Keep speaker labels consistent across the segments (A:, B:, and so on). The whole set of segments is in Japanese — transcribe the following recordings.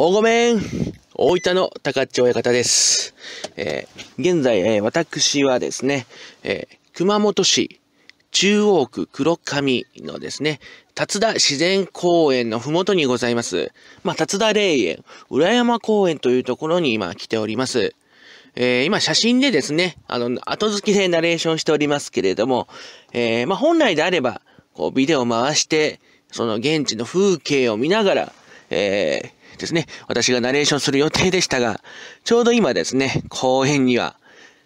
A: おごめん大分の高千親方です。えー、現在、えー、私はですね、えー、熊本市中央区黒上のですね、辰田自然公園のふもとにございます、まあ、辰田霊園、裏山公園というところに今来ております。えー、今写真でですね、あの、後付きでナレーションしておりますけれども、えー、まあ、本来であれば、こう、ビデオ回して、その現地の風景を見ながら、えー、ですね、私がナレーションする予定でしたが、ちょうど今ですね、公園には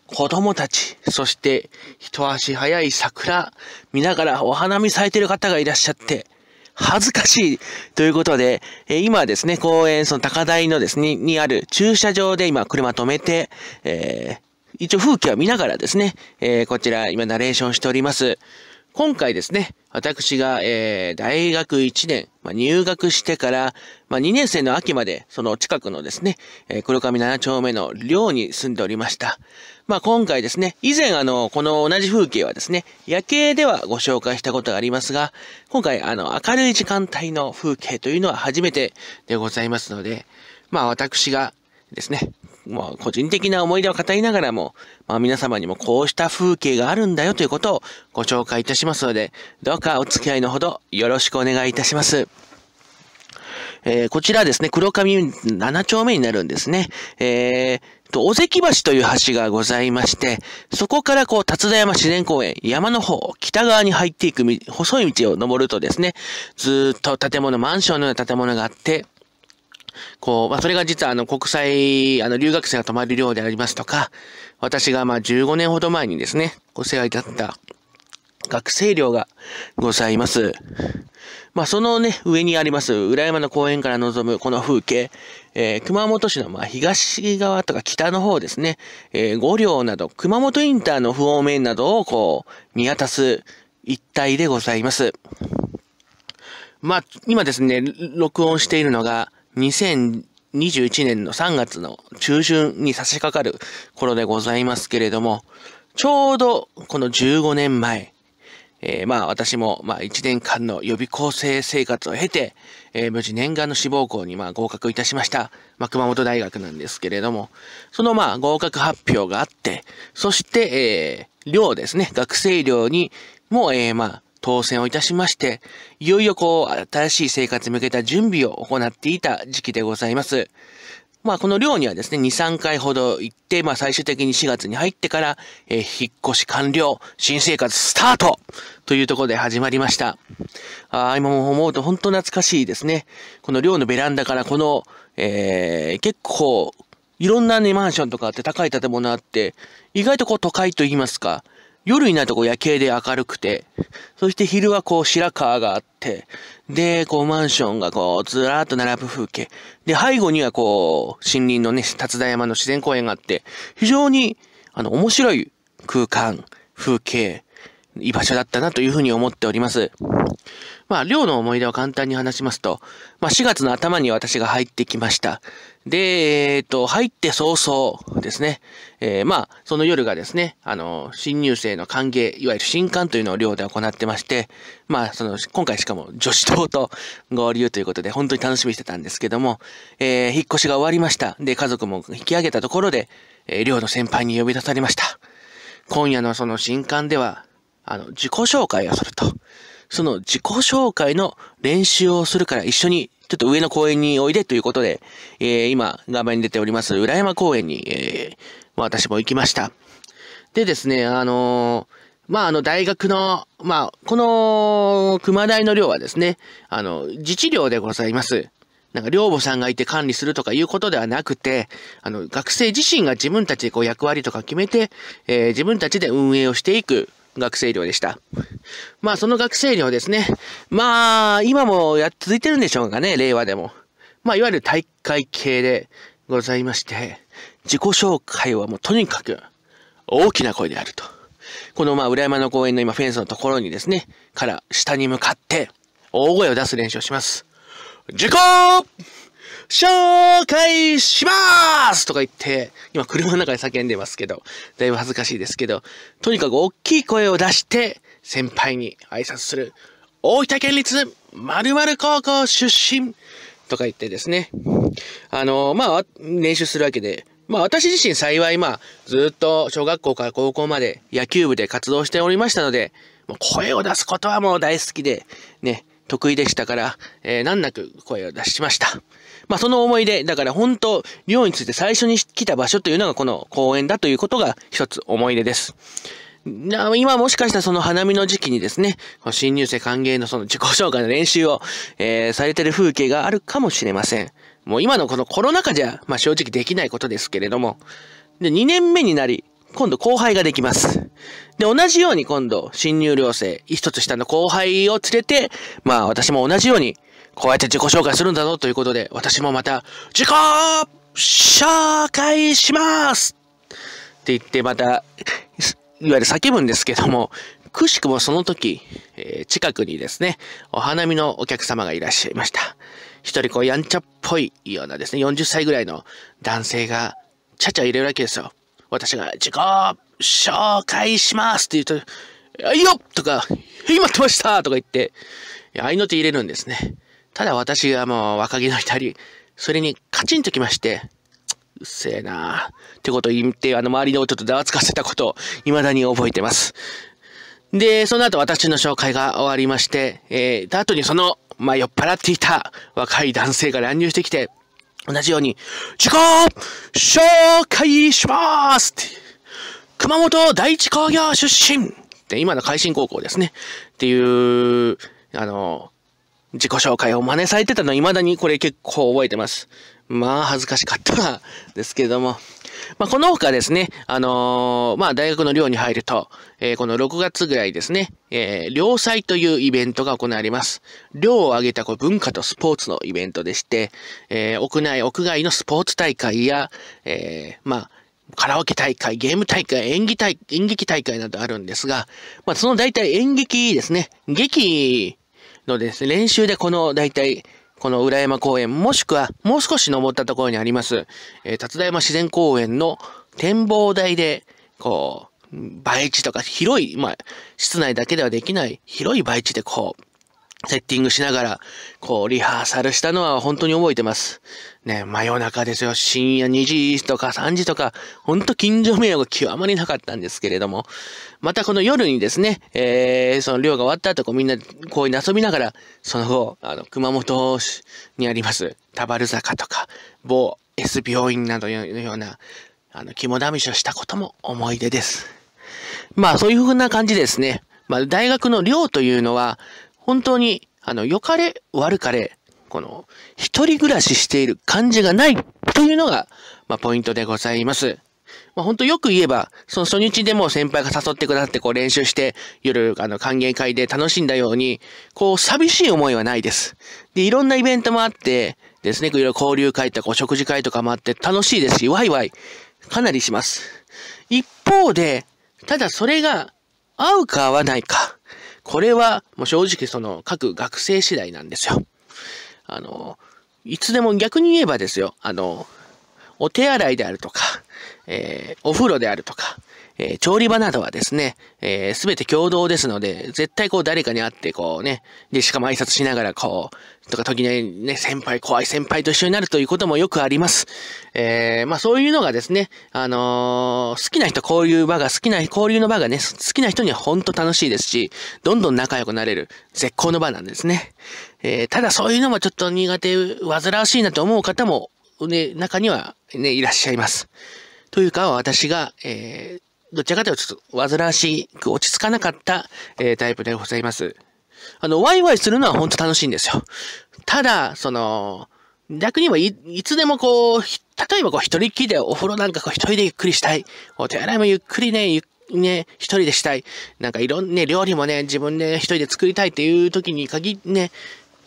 A: 子供たち、そして一足早い桜見ながらお花見されてる方がいらっしゃって、恥ずかしいということで、え今ですね、公園、その高台のですね、にある駐車場で今車止めて、えー、一応風景を見ながらですね、えー、こちら今ナレーションしております。今回ですね、私が、えー、大学1年、まあ、入学してから、まあ、2年生の秋まで、その近くのですね、えー、黒髪7丁目の寮に住んでおりました。まあ、今回ですね、以前あの、この同じ風景はですね、夜景ではご紹介したことがありますが、今回あの、明るい時間帯の風景というのは初めてでございますので、まあ、私がですね、まあ、個人的な思い出を語りながらも、まあ、皆様にもこうした風景があるんだよということをご紹介いたしますので、どうかお付き合いのほどよろしくお願いいたします。えー、こちらですね、黒髪7丁目になるんですね。えー、と、お関橋という橋がございまして、そこからこう、達田山自然公園、山の方、北側に入っていく細い道を登るとですね、ずっと建物、マンションのような建物があって、こう、まあ、それが実はあの国際、あの留学生が泊まる寮でありますとか、私がまあ15年ほど前にですね、お世話になった学生寮がございます。まあ、そのね、上にあります、裏山の公園から望むこの風景、えー、熊本市のまあ東側とか北の方ですね、えー、五寮など、熊本インターの不方面などをこう、見渡す一帯でございます。まあ、今ですね、録音しているのが、2021年の3月の中旬に差し掛かる頃でございますけれども、ちょうどこの15年前、えー、まあ私もまあ1年間の予備校生生活を経て、えー、無事念願の志望校にまあ合格いたしました、まあ、熊本大学なんですけれども、そのまあ合格発表があって、そして、えー、寮ですね、学生寮にも、えー、まあ当選をいたしまして、いよいよこう、新しい生活に向けた準備を行っていた時期でございます。まあこの寮にはですね、2、3回ほど行って、まあ最終的に4月に入ってから、えー、引っ越し完了、新生活スタートというところで始まりました。ああ、今も思うと本当懐かしいですね。この寮のベランダからこの、えー、結構、いろんなね、マンションとかって高い建物あって、意外とこう都会と言いますか、夜になるとこう夜景で明るくて、そして昼はこう白川があって、で、こうマンションがこうずらーっと並ぶ風景。で、背後にはこう森林のね、達田山の自然公園があって、非常にあの面白い空間、風景、居場所だったなというふうに思っております。まあ、寮の思い出を簡単に話しますと、まあ、4月の頭に私が入ってきました。で、えっ、ー、と、入って早々ですね。えー、まあ、その夜がですね、あの、新入生の歓迎、いわゆる新歓というのを寮で行ってまして、まあ、その、今回しかも女子党と合流ということで、本当に楽しみにしてたんですけども、えー、引っ越しが終わりました。で、家族も引き上げたところで、えー、寮の先輩に呼び出されました。今夜のその新刊では、あの、自己紹介をすると。その自己紹介の練習をするから一緒に、ちょっと上の公園においでということで、えー、今、画面に出ております、裏山公園に、えー、私も行きました。でですね、あのーまあ、あの、大学の、まあ、この、熊台の寮はですね、あの、自治寮でございます。なんか、寮母さんがいて管理するとかいうことではなくて、あの、学生自身が自分たちでこう役割とか決めて、えー、自分たちで運営をしていく、学生寮でした。まあ、その学生寮ですね。まあ、今もや、続いてるんでしょうかね、令和でも。まあ、いわゆる大会系でございまして、自己紹介はもうとにかく大きな声であると。このまあ、裏山の公園の今、フェンスのところにですね、から下に向かって、大声を出す練習をします。自己紹介しますとか言って、今車の中で叫んでますけど、だいぶ恥ずかしいですけど、とにかく大きい声を出して、先輩に挨拶する、大分県立〇〇高校出身とか言ってですね、あの、まあ、練習するわけで、まあ私自身幸いまあずっと小学校から高校まで野球部で活動しておりましたので、もう声を出すことはもう大好きで、ね、得意でしたから、えー、難なく声を出しました。まあ、その思い出、だから本当、リオについて最初に来た場所というのがこの公園だということが一つ思い出です。今もしかしたらその花見の時期にですね、新入生歓迎のその自己紹介の練習を、えー、されてる風景があるかもしれません。もう今のこのコロナ禍じゃ、まあ、正直できないことですけれども、で、2年目になり、今度後輩ができます。で、同じように今度、新入寮生、一つ下の後輩を連れて、まあ私も同じように、こうやって自己紹介するんだぞということで、私もまた、自己紹介しますって言ってまた、いわゆる叫ぶんですけども、くしくもその時、えー、近くにですね、お花見のお客様がいらっしゃいました。一人こうやんちゃっぽいようなですね、40歳ぐらいの男性が、ちゃちゃ入れるわけですよ。私が、自己紹介しますって言うと、いよとか、今ってましたとか言って、合いの手入れるんですね。ただ私がもう若気の至り、それにカチンときまして、うっせえなーってことを言って、あの周りのちょっとざわつかせたことを未だに覚えてます。で、その後私の紹介が終わりまして、えー、後にその、まあ、酔っ払っていた若い男性が乱入してきて、同じように、自己紹介しますって熊本第一工業出身って今の海進高校ですね。っていう、あの、自己紹介を真似されてたの、未だにこれ結構覚えてます。まあ、恥ずかしかった ですけれども。まあ、この他ですね、あのー、まあ、大学の寮に入ると、えー、この6月ぐらいですね、えー、寮祭というイベントが行われます。寮を挙げたこう文化とスポーツのイベントでして、えー、屋内、屋外のスポーツ大会や、えまあ、カラオケ大会、ゲーム大会、演技大演劇大会などあるんですが、まあ、その大体演劇ですね。劇のですね、練習でこの、大体この裏山公園、もしくはもう少し登ったところにあります、えー、田山自然公園の展望台で、こう、倍地とか広い、まあ、室内だけではできない広い倍地でこう、セッティングしながら、こう、リハーサルしたのは本当に覚えてます。ね、真夜中ですよ。深夜2時とか3時とか、本当近所迷惑極まりなかったんですけれども、またこの夜にですね、えー、その寮が終わった後、こうみんな公園で遊びながら、その後、あの、熊本市にあります、田原坂とか、某 S 病院などのような、あの、肝試しをしたことも思い出です。まあ、そういう風な感じですね。まあ、大学の寮というのは、本当に、あの、良かれ、悪かれ、この、一人暮らししている感じがないというのが、まあ、ポイントでございます。まあ、ほんとよく言えば、その初日でも先輩が誘ってくださってこう練習して、夜、あの、歓迎会で楽しんだように、こう、寂しい思いはないです。で、いろんなイベントもあって、ですね、いろいろ交流会とかう？食事会とかもあって楽しいですし、ワイワイ、かなりします。一方で、ただそれが、合うか合わないか。これはもう正直その各学生次第なんですよ。あの、いつでも逆に言えばですよ、あの、お手洗いであるとか、えー、お風呂であるとか、えー、調理場などはですね、えー、全て共同ですので、絶対こう誰かに会ってこうね、で、しかも挨拶しながらこう、とか時にね、先輩、怖い先輩と一緒になるということもよくあります。えー、まあそういうのがですね、あのー、好きな人交流場が好きな、交流の場がね、好きな人にはほんと楽しいですし、どんどん仲良くなれる絶好の場なんですね。えー、ただそういうのもちょっと苦手、煩わしいなと思う方も、ね、中にはね、いらっしゃいます。というか、私が、えー、どちらかというとちょっと煩わしく落ち着かなかった、えー、タイプでございます。あの、ワイワイするのは本当楽しいんですよ。ただ、その、逆にはいいつでもこう、例えばこう一人きりでお風呂なんかこう一人でゆっくりしたい。お手洗いもゆっくりね、ゆっね、一人でしたい。なんかいろんね、料理もね、自分で一人で作りたいっていう時に限ね、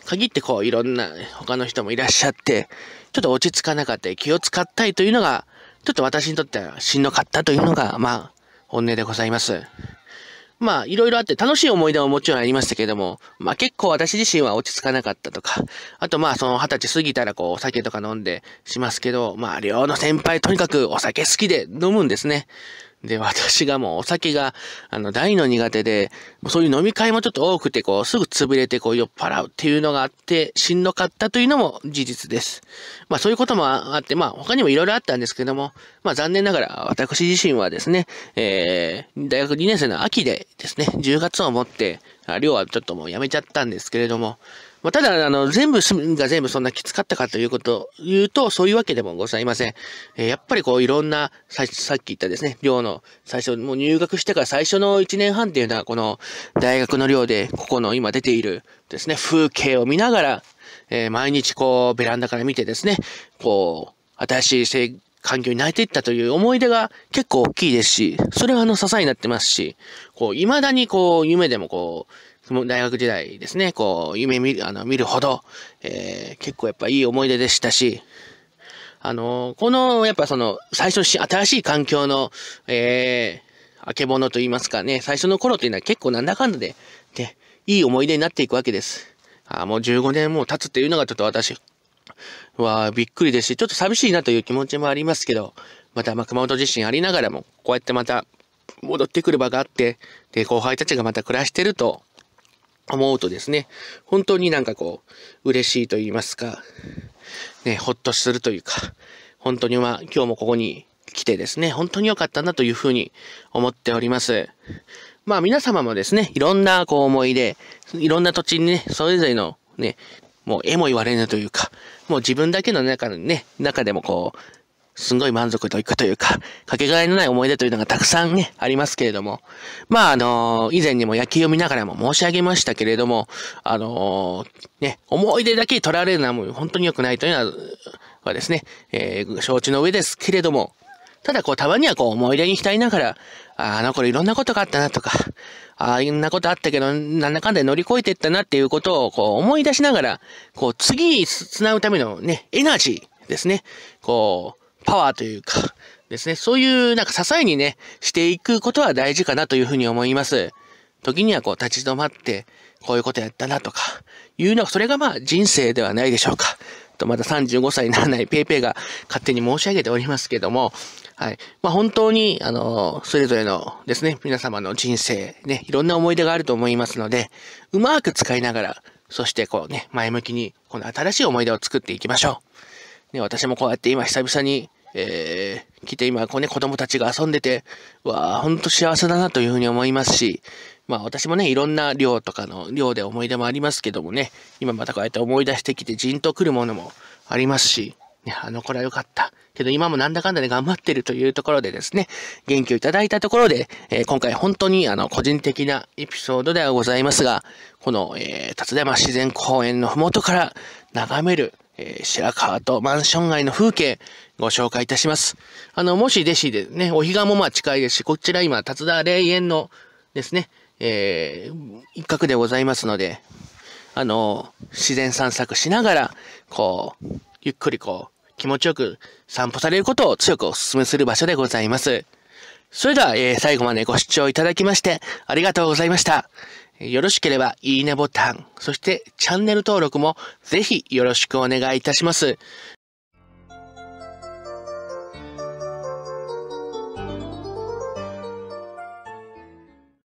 A: 限ってこういろんな他の人もいらっしゃって、ちょっと落ち着かなかったり気を使ったりというのが、ちょっと私にとってはしんどかったというのが、まあ、本音でございます。まあ、いろいろあって楽しい思い出ももちろんありましたけども、まあ結構私自身は落ち着かなかったとか、あとまあその二十歳過ぎたらこうお酒とか飲んでしますけど、まあ寮の先輩とにかくお酒好きで飲むんですね。で、私がもうお酒が、あの、大の苦手で、そういう飲み会もちょっと多くて、こう、すぐ潰れて、こう、酔っ払うっていうのがあって、しんどかったというのも事実です。まあ、そういうこともあって、まあ、他にもいろいろあったんですけども、まあ、残念ながら、私自身はですね、えー、大学2年生の秋でですね、10月をもって、寮はちょっともうやめちゃったんですけれども、まあ、ただ、あの、全部、が全部そんなきつかったかということを言うと、そういうわけでもございません。えー、やっぱりこう、いろんな、ささっき言ったですね、寮の最初、もう入学してから最初の1年半っていうのは、この、大学の寮で、ここの今出ているですね、風景を見ながら、えー、毎日こう、ベランダから見てですね、こう、新しい生環境に慣れていったという思い出が結構大きいですし、それはあの支えになってますし、こう、未だにこう、夢でもこう、その大学時代ですね、こう、夢見る、あの、見るほど、えー、結構やっぱいい思い出でしたし、あのー、この、やっぱその、最初し、新しい環境の、えー、あけぼのと言いますかね、最初の頃というのは結構なんだかんだで、で、いい思い出になっていくわけです。あもう15年も経つっていうのがちょっと私はびっくりですし、ちょっと寂しいなという気持ちもありますけど、また、ま熊本地震ありながらも、こうやってまた戻ってくる場があって、で、後輩たちがまた暮らしてると、思うとですね、本当になんかこう、嬉しいと言いますか、ね、ほっとするというか、本当にまあ、今日もここに来てですね、本当に良かったなというふうに思っております。まあ皆様もですね、いろんなこう思い出、いろんな土地にね、それぞれのね、もう絵も言われぬというか、もう自分だけの中のね、中でもこう、すんごい満足といくというか、かけがえのない思い出というのがたくさんね、ありますけれども、まあ、あのー、以前にも野球を見ながらも申し上げましたけれども、あのー、ね、思い出だけ取られるのはもう本当に良くないというのはですね、えー、承知の上ですけれども、ただこう、たまにはこう、思い出に浸りながら、あの頃いろんなことがあったなとか、ああいんなことあったけど、なんだかんだ乗り越えてったなっていうことをこう思い出しながら、こう次につなぐためのね、エナジーですね。こう、パワーというか、ですね、そういうなんか支えにね、していくことは大事かなというふうに思います。時にはこう立ち止まって、こういうことやったなとか、いうのは、それがまあ人生ではないでしょうか。と、まだ35歳にならないペイペイが勝手に申し上げておりますけども、はい。まあ本当に、あの、それぞれのですね、皆様の人生、ね、いろんな思い出があると思いますので、うまく使いながら、そしてこうね、前向きに、この新しい思い出を作っていきましょう。ね、私もこうやって今久々にえー、来て今、こうね、子供たちが遊んでて、わあ、ほんと幸せだなというふうに思いますし、まあ私もね、いろんな量とかの量で思い出もありますけどもね、今またこうやって思い出してきてじんとくるものもありますし、ね、あの頃は良かった。けど今もなんだかんだで、ね、頑張ってるというところでですね、元気をいただいたところで、えー、今回本当にあの個人的なエピソードではございますが、この、えー、立山自然公園のふもとから眺めるえー、白川とマンション街の風景、ご紹介いたします。あの、もし弟子でね、お彼岸もまあ近いですし、こちら今、達田霊園のですね、えー、一角でございますので、あの、自然散策しながら、こう、ゆっくりこう、気持ちよく散歩されることを強くお勧めする場所でございます。それでは、えー、最後までご視聴いただきまして、ありがとうございました。よろしければいいねボタン、そしてチャンネル登録もぜひよろしくお願いいたします。